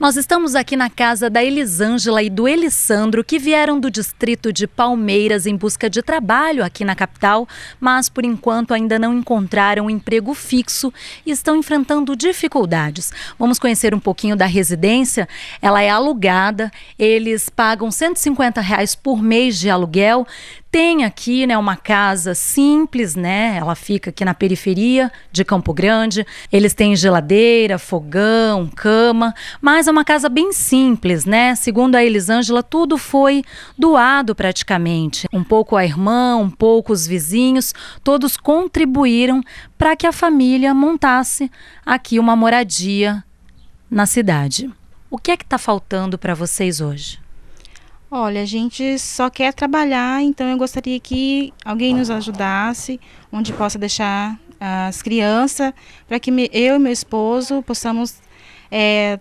Nós estamos aqui na casa da Elisângela e do Elisandro, que vieram do distrito de Palmeiras em busca de trabalho aqui na capital, mas por enquanto ainda não encontraram um emprego fixo e estão enfrentando dificuldades. Vamos conhecer um pouquinho da residência. Ela é alugada, eles pagam 150 reais por mês de aluguel, tem aqui, né, uma casa simples, né? Ela fica aqui na periferia de Campo Grande. Eles têm geladeira, fogão, cama, mas é uma casa bem simples, né? Segundo a Elisângela, tudo foi doado praticamente. Um pouco a irmã, um pouco os vizinhos, todos contribuíram para que a família montasse aqui uma moradia na cidade. O que é que está faltando para vocês hoje? Olha, a gente só quer trabalhar, então eu gostaria que alguém nos ajudasse, onde possa deixar as crianças, para que me, eu e meu esposo possamos é,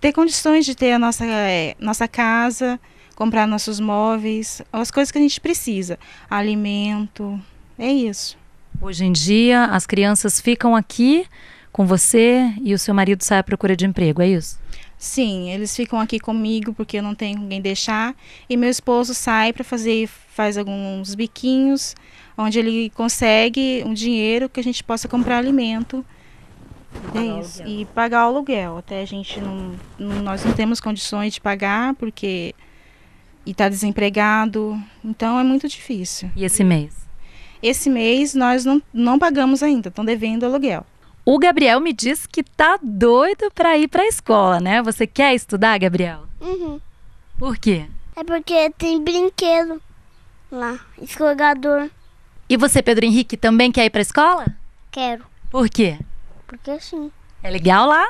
ter condições de ter a nossa, é, nossa casa, comprar nossos móveis, as coisas que a gente precisa, alimento, é isso. Hoje em dia, as crianças ficam aqui com você e o seu marido sai à procura de emprego, é isso? Sim, eles ficam aqui comigo porque eu não tenho ninguém deixar e meu esposo sai para fazer faz alguns biquinhos onde ele consegue um dinheiro que a gente possa comprar alimento. É isso. E pagar o aluguel. Até a gente não, não, Nós não temos condições de pagar, porque. E está desempregado. Então é muito difícil. E esse mês? Esse mês nós não, não pagamos ainda, estão devendo aluguel. O Gabriel me diz que tá doido para ir para a escola, né? Você quer estudar, Gabriel? Uhum. Por quê? É porque tem brinquedo lá, escorregador. E você, Pedro Henrique, também quer ir para a escola? Quero. Por quê? Porque sim. É legal lá?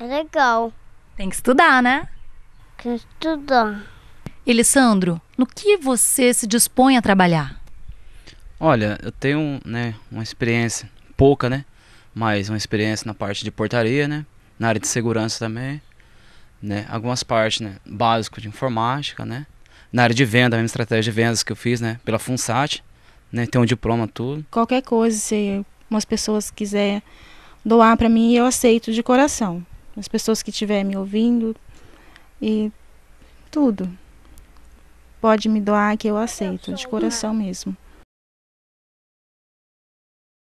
É legal. Tem que estudar, né? Tem que estudar. Elisandro, no que você se dispõe a trabalhar? Olha, eu tenho né, uma experiência pouca, né? mais uma experiência na parte de portaria, né? Na área de segurança também, né? Algumas partes, né? Básico de informática, né? Na área de venda, a mesma estratégia de vendas que eu fiz, né? Pela FUNSAT, né? Tem um diploma, tudo. Qualquer coisa, se umas pessoas quiserem doar para mim, eu aceito de coração. As pessoas que estiverem me ouvindo e tudo. Pode me doar que eu aceito, de coração né? mesmo.